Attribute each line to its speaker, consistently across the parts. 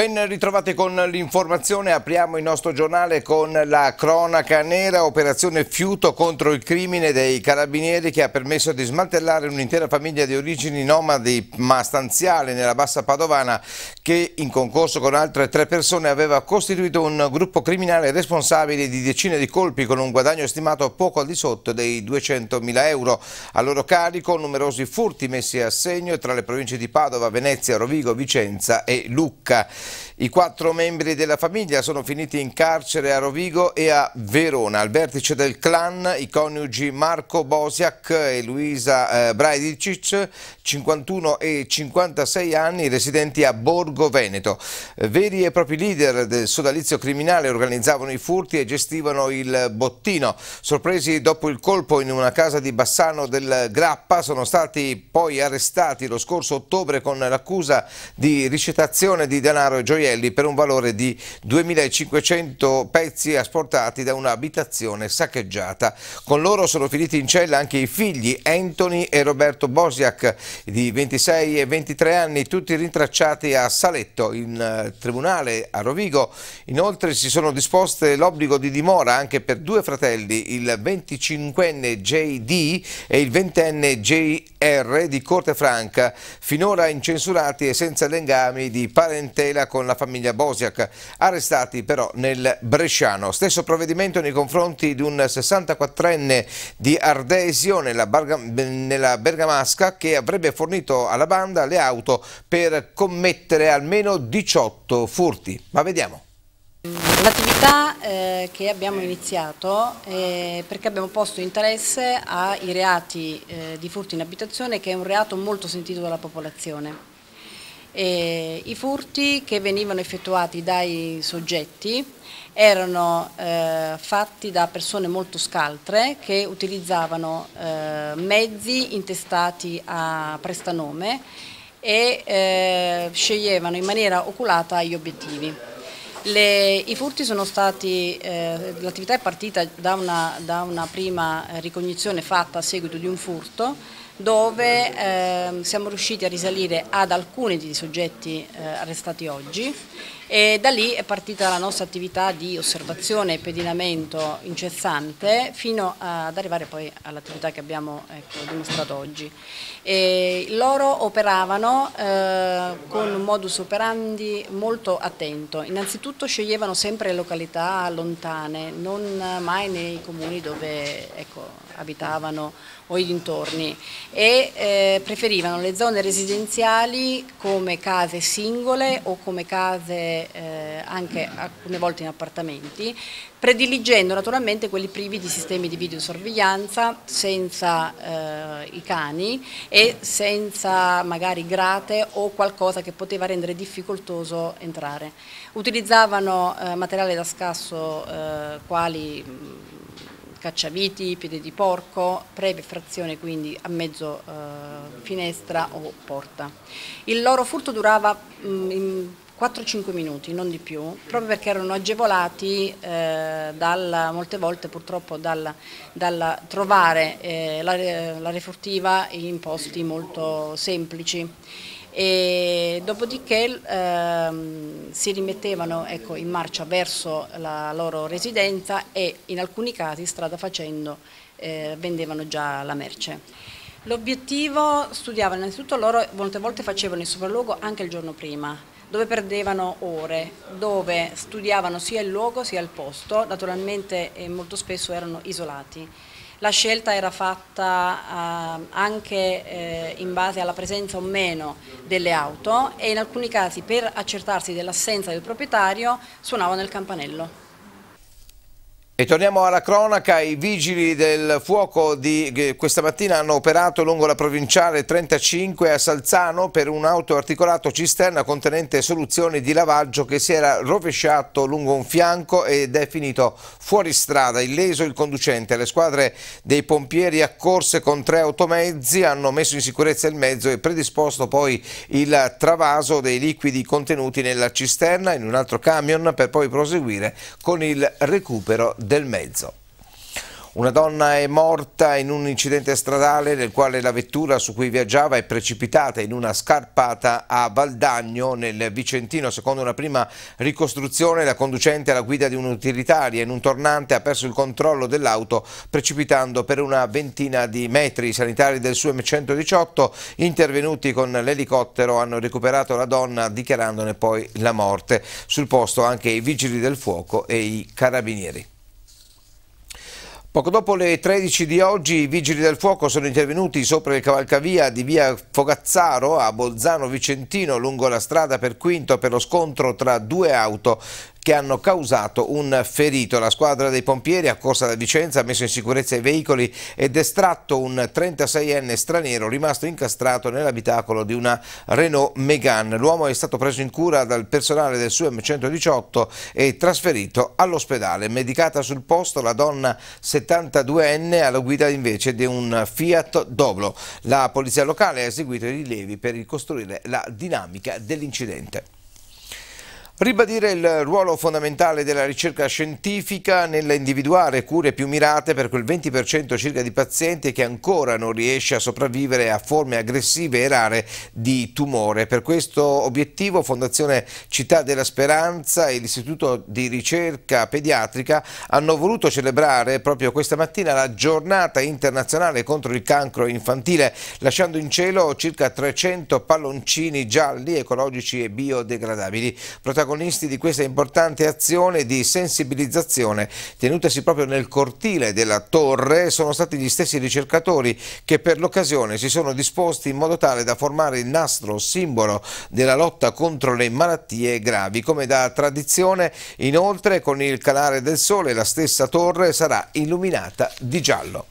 Speaker 1: Ben ritrovati con l'informazione, apriamo il nostro giornale con la cronaca nera, operazione Fiuto contro il crimine dei carabinieri che ha permesso di smantellare un'intera famiglia di origini nomadi ma stanziale nella bassa padovana che in concorso con altre tre persone aveva costituito un gruppo criminale responsabile di decine di colpi con un guadagno stimato poco al di sotto dei 200.000 euro. A loro carico numerosi furti messi a segno tra le province di Padova, Venezia, Rovigo, Vicenza e Lucca. I quattro membri della famiglia sono finiti in carcere a Rovigo e a Verona. Al vertice del clan i coniugi Marco Bosiak e Luisa eh, Brajdicic, 51 e 56 anni, residenti a Borgo Veneto. Eh, veri e propri leader del sodalizio criminale organizzavano i furti e gestivano il bottino. Sorpresi dopo il colpo in una casa di Bassano del Grappa, sono stati poi arrestati lo scorso ottobre con l'accusa di ricettazione di denaro gioielli per un valore di 2.500 pezzi asportati da un'abitazione saccheggiata. Con loro sono finiti in cella anche i figli Anthony e Roberto Bosiak di 26 e 23 anni, tutti rintracciati a Saletto in eh, tribunale a Rovigo. Inoltre si sono disposte l'obbligo di dimora anche per due fratelli, il 25enne JD e il 20enne JL R di Corte Franca, finora incensurati e senza legami di parentela con la famiglia Bosiak, arrestati però nel Bresciano. Stesso provvedimento nei confronti di un 64enne di Ardesio nella, nella Bergamasca che avrebbe fornito alla banda le auto per commettere almeno 18 furti. Ma vediamo.
Speaker 2: L'attività eh, che abbiamo iniziato è perché abbiamo posto interesse ai reati eh, di furti in abitazione che è un reato molto sentito dalla popolazione. E I furti che venivano effettuati dai soggetti erano eh, fatti da persone molto scaltre che utilizzavano eh, mezzi intestati a prestanome e eh, sceglievano in maniera oculata gli obiettivi. Le, I furti sono stati, eh, l'attività è partita da una, da una prima eh, ricognizione fatta a seguito di un furto dove eh, siamo riusciti a risalire ad alcuni dei soggetti eh, arrestati oggi e da lì è partita la nostra attività di osservazione e pedinamento incessante fino ad arrivare poi all'attività che abbiamo ecco, dimostrato oggi. E loro operavano eh, con un modus operandi molto attento, innanzitutto sceglievano sempre località lontane, non mai nei comuni dove ecco, abitavano o i dintorni e eh, preferivano le zone residenziali come case singole o come case eh, anche alcune volte in appartamenti, prediligendo naturalmente quelli privi di sistemi di videosorveglianza, senza eh, i cani e senza magari grate o qualcosa che poteva rendere difficoltoso entrare. Utilizzavano eh, materiale da scasso eh, quali mm, cacciaviti, piede di porco, breve frazione quindi a mezzo eh, finestra o porta. Il loro furto durava mh, mm, 4-5 minuti, non di più, proprio perché erano agevolati eh, dal, molte volte purtroppo dal, trovare eh, la, la refurtiva in posti molto semplici e dopodiché ehm, si rimettevano ecco, in marcia verso la loro residenza e in alcuni casi strada facendo eh, vendevano già la merce. L'obiettivo studiavano innanzitutto loro, molte volte facevano il sopralluogo anche il giorno prima, dove perdevano ore, dove studiavano sia il luogo sia il posto, naturalmente eh, molto spesso erano isolati. La scelta era fatta eh, anche eh, in base alla presenza o meno delle auto e in alcuni casi per accertarsi dell'assenza del proprietario suonavano il campanello.
Speaker 1: E torniamo alla cronaca, i vigili del fuoco di eh, questa mattina hanno operato lungo la provinciale 35 a Salzano per un auto articolato cisterna contenente soluzioni di lavaggio che si era rovesciato lungo un fianco ed è finito fuori strada, illeso il conducente. Le squadre dei pompieri accorse con tre automezzi hanno messo in sicurezza il mezzo e predisposto poi il travaso dei liquidi contenuti nella cisterna in un altro camion per poi proseguire con il recupero del mezzo. Una donna è morta in un incidente stradale nel quale la vettura su cui viaggiava è precipitata in una scarpata a Valdagno nel Vicentino. Secondo una prima ricostruzione la conducente alla guida di un'utilitaria in un tornante ha perso il controllo dell'auto precipitando per una ventina di metri. I sanitari del suo M118 intervenuti con l'elicottero hanno recuperato la donna dichiarandone poi la morte. Sul posto anche i vigili del fuoco e i carabinieri. Poco dopo le 13 di oggi i vigili del fuoco sono intervenuti sopra il cavalcavia di via Fogazzaro a Bolzano Vicentino lungo la strada per Quinto per lo scontro tra due auto che hanno causato un ferito. La squadra dei pompieri a Corsa da Vicenza ha messo in sicurezza i veicoli ed estratto un 36enne straniero rimasto incastrato nell'abitacolo di una Renault Megane. L'uomo è stato preso in cura dal personale del SUM 118 e trasferito all'ospedale. Medicata sul posto la donna 72enne alla guida invece di un Fiat Doblo. La polizia locale ha eseguito i rilievi per ricostruire la dinamica dell'incidente. Ribadire il ruolo fondamentale della ricerca scientifica nell'individuare cure più mirate per quel 20% circa di pazienti che ancora non riesce a sopravvivere a forme aggressive e rare di tumore. Per questo obiettivo Fondazione Città della Speranza e l'Istituto di Ricerca Pediatrica hanno voluto celebrare proprio questa mattina la giornata internazionale contro il cancro infantile, lasciando in cielo circa 300 palloncini gialli, ecologici e biodegradabili. Protagonista protagonisti di questa importante azione di sensibilizzazione tenutasi proprio nel cortile della torre sono stati gli stessi ricercatori che per l'occasione si sono disposti in modo tale da formare il nastro simbolo della lotta contro le malattie gravi. Come da tradizione, inoltre, con il calare del sole la stessa torre sarà illuminata di giallo.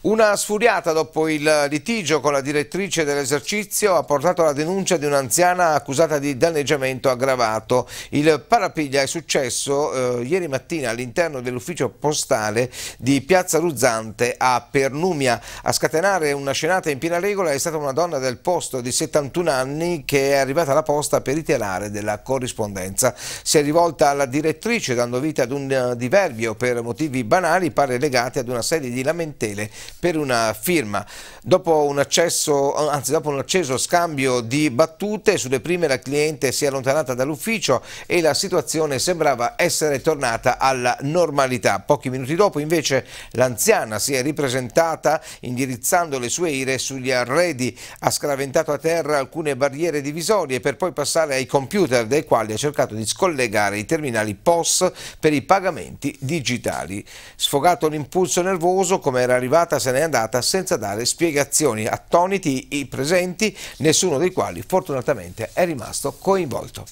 Speaker 1: Una sfuriata dopo il litigio con la direttrice dell'esercizio ha portato alla denuncia di un'anziana accusata di danneggiamento aggravato. Il parapiglia è successo eh, ieri mattina all'interno dell'ufficio postale di Piazza Ruzzante a Pernumia. A scatenare una scenata in piena regola è stata una donna del posto di 71 anni che è arrivata alla posta per ritirare della corrispondenza. Si è rivolta alla direttrice dando vita ad un eh, diverbio per motivi banali, pare legati ad una serie di lamentele per una firma. Dopo un, accesso, anzi, dopo un acceso scambio di battute, sulle prime la cliente si è allontanata dall'ufficio e la situazione sembrava essere tornata alla normalità. Pochi minuti dopo invece l'anziana si è ripresentata indirizzando le sue ire sugli arredi, ha scaraventato a terra alcune barriere divisorie per poi passare ai computer dei quali ha cercato di scollegare i terminali POS per i pagamenti digitali. Sfogato l'impulso nervoso, come era arrivata se n'è andata senza dare spiegazioni, attoniti i presenti, nessuno dei quali fortunatamente è rimasto coinvolto.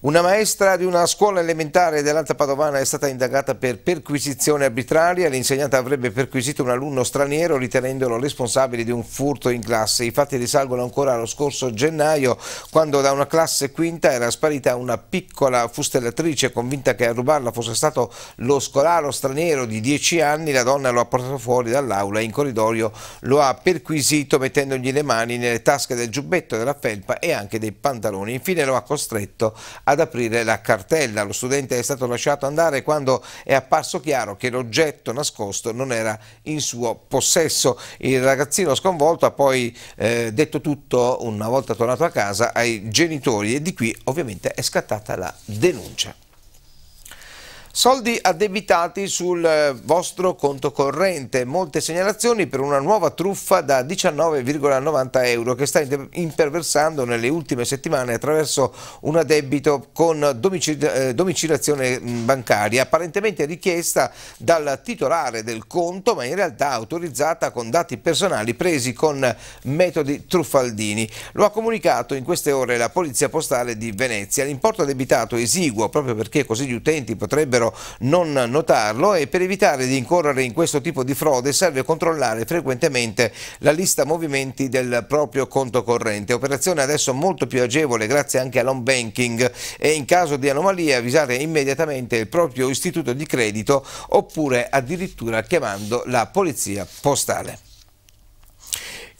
Speaker 1: Una maestra di una scuola elementare dell'Alta Padovana è stata indagata per perquisizione arbitraria. L'insegnante avrebbe perquisito un alunno straniero ritenendolo responsabile di un furto in classe. I fatti risalgono ancora allo scorso gennaio, quando da una classe quinta era sparita una piccola fustellatrice convinta che a rubarla fosse stato lo scolaro straniero di 10 anni. La donna lo ha portato fuori dall'aula e in corridoio lo ha perquisito mettendogli le mani nelle tasche del giubbetto, della felpa e anche dei pantaloni. Infine lo ha costretto ad aprire la cartella. Lo studente è stato lasciato andare quando è apparso chiaro che l'oggetto nascosto non era in suo possesso. Il ragazzino sconvolto ha poi eh, detto tutto una volta tornato a casa ai genitori e di qui ovviamente è scattata la denuncia. Soldi addebitati sul eh, vostro conto corrente, molte segnalazioni per una nuova truffa da 19,90 euro che sta imperversando nelle ultime settimane attraverso un addebito con domicil eh, domiciliazione mm, bancaria, apparentemente richiesta dal titolare del conto ma in realtà autorizzata con dati personali presi con metodi truffaldini. Lo ha comunicato in queste ore la Polizia Postale di Venezia. L'importo addebitato esiguo proprio perché così gli utenti potrebbero meglio non notarlo e per evitare di incorrere in questo tipo di frode serve controllare frequentemente la lista movimenti del proprio conto corrente. Operazione adesso molto più agevole grazie anche all'home banking e in caso di anomalie avvisare immediatamente il proprio istituto di credito oppure addirittura chiamando la polizia postale.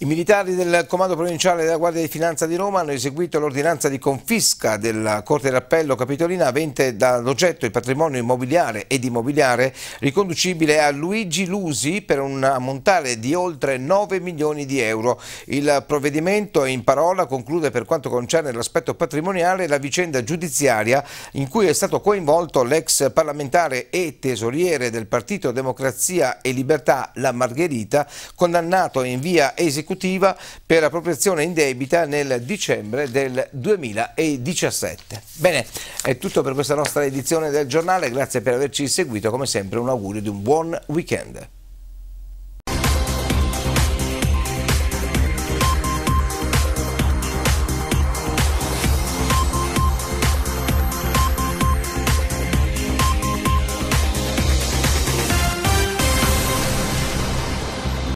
Speaker 1: I militari del Comando Provinciale della Guardia di Finanza di Roma hanno eseguito l'ordinanza di confisca della Corte d'Appello Capitolina avente dall'oggetto il patrimonio immobiliare ed immobiliare riconducibile a Luigi Lusi per un ammontare di oltre 9 milioni di euro. Il provvedimento in parola conclude per quanto concerne l'aspetto patrimoniale la vicenda giudiziaria in cui è stato coinvolto l'ex parlamentare e tesoriere del Partito Democrazia e Libertà La Margherita condannato in via esecutiva consecutiva per appropriazione in debita nel dicembre del 2017. Bene, è tutto per questa nostra edizione del giornale, grazie per averci seguito, come sempre un augurio di un buon weekend.